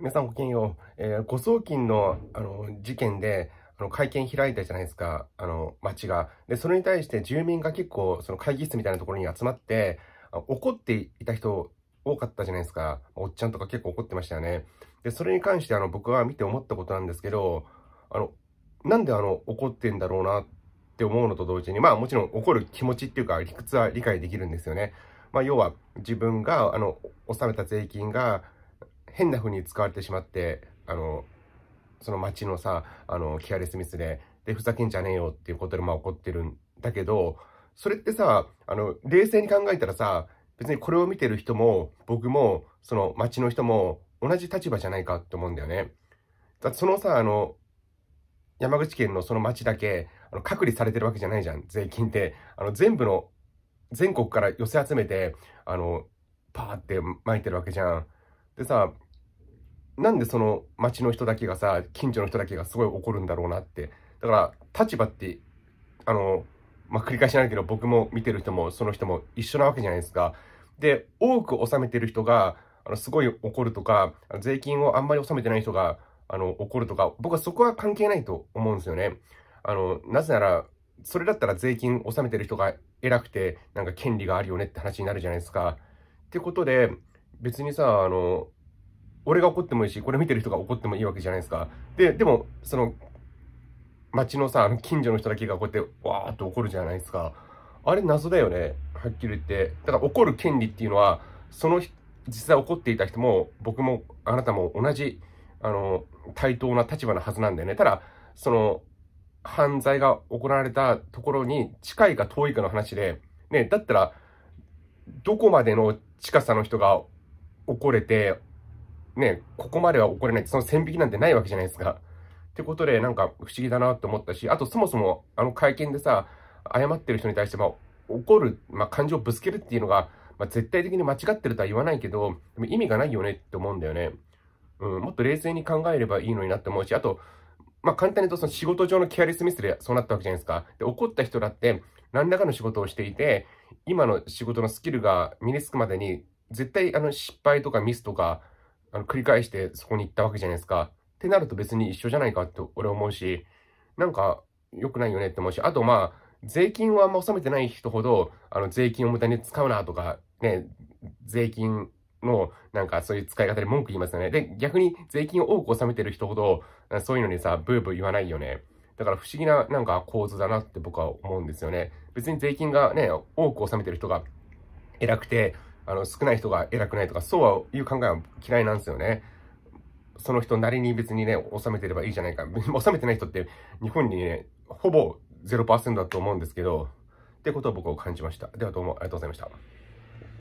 皆さんごきげんよう。えー、誤送金の、あの、事件で、あの、会見開いたじゃないですか。あの、町が。で、それに対して住民が結構、その会議室みたいなところに集まって、怒っていた人多かったじゃないですか。おっちゃんとか結構怒ってましたよね。で、それに関して、あの、僕は見て思ったことなんですけど、あの、なんであの、怒ってんだろうなって思うのと同時に、まあもちろん怒る気持ちっていうか理屈は理解できるんですよね。まあ要は自分が、あの、納めた税金が、変な風に使われてしまって、あの、その街のさ、あの、ケアレスミスで、で、ふざけんじゃねえよっていうことで、まあ怒ってるんだけど、それってさ、あの、冷静に考えたらさ、別にこれを見てる人も、僕も、その町の人も、同じ立場じゃないかって思うんだよね。だそのさ、あの、山口県のその町だけ、あの、隔離されてるわけじゃないじゃん、税金って。あの、全部の、全国から寄せ集めて、あの、パーって巻いてるわけじゃん。でさ、なんでその町の人だけがさ、近所の人だけがすごい怒るんだろうなって。だから、立場って、あの、まあ、繰り返しなるけど、僕も見てる人も、その人も一緒なわけじゃないですか。で、多く納めてる人が、あの、すごい怒るとか、税金をあんまり納めてない人が、あの、怒るとか、僕はそこは関係ないと思うんですよね。あの、なぜなら、それだったら税金納めてる人が偉くて、なんか権利があるよねって話になるじゃないですか。ってことで、別にさ、あの、俺が怒ってもいいし、これ見てる人が怒ってもいいわけじゃないですか。で、でも、その、街のさ、あの近所の人だけがこうやって、わーっと怒るじゃないですか。あれ謎だよね。はっきり言って。だから怒る権利っていうのは、その実際怒っていた人も、僕も、あなたも同じ、あの、対等な立場のはずなんだよね。ただ、その、犯罪が行われたところに近いか遠いかの話で、ね、だったら、どこまでの近さの人が怒れて、ね、ここまでは怒れないって、その線引きなんてないわけじゃないですか。ってことで、なんか不思議だなと思ったし、あとそもそも、あの会見でさ、謝ってる人に対して、まあ、怒る、まあ、感情をぶつけるっていうのが、まあ、絶対的に間違ってるとは言わないけど、でも意味がないよねって思うんだよね。うん、もっと冷静に考えればいいのになって思うし、あと、まあ、簡単に言うと、その仕事上のケアレスミスでそうなったわけじゃないですか。で、怒った人だって、何らかの仕事をしていて、今の仕事のスキルが身につくまでに絶対あの失敗とかミスとかあの繰り返してそこに行ったわけじゃないですか。ってなると別に一緒じゃないかって俺思うし、なんか良くないよねって思うし、あとまあ、税金はあんま納めてない人ほど、あの税金を無駄に使うなとか、ね、税金のなんかそういう使い方で文句言いますよね。で、逆に税金を多く納めてる人ほど、そういうのにさ、ブーブー言わないよね。だから不思議ななんか構図だなって僕は思うんですよね。別に税金がね、多く納めてる人が偉くて、あの、少ない人が偉くないとか、そういう考えは嫌いなんですよね。その人なりに別にね、収めてればいいじゃないか。収めてない人って日本にね、ほぼ0%だと思うんですけど、ってことを僕は感じました。ではどうもありがとうございました。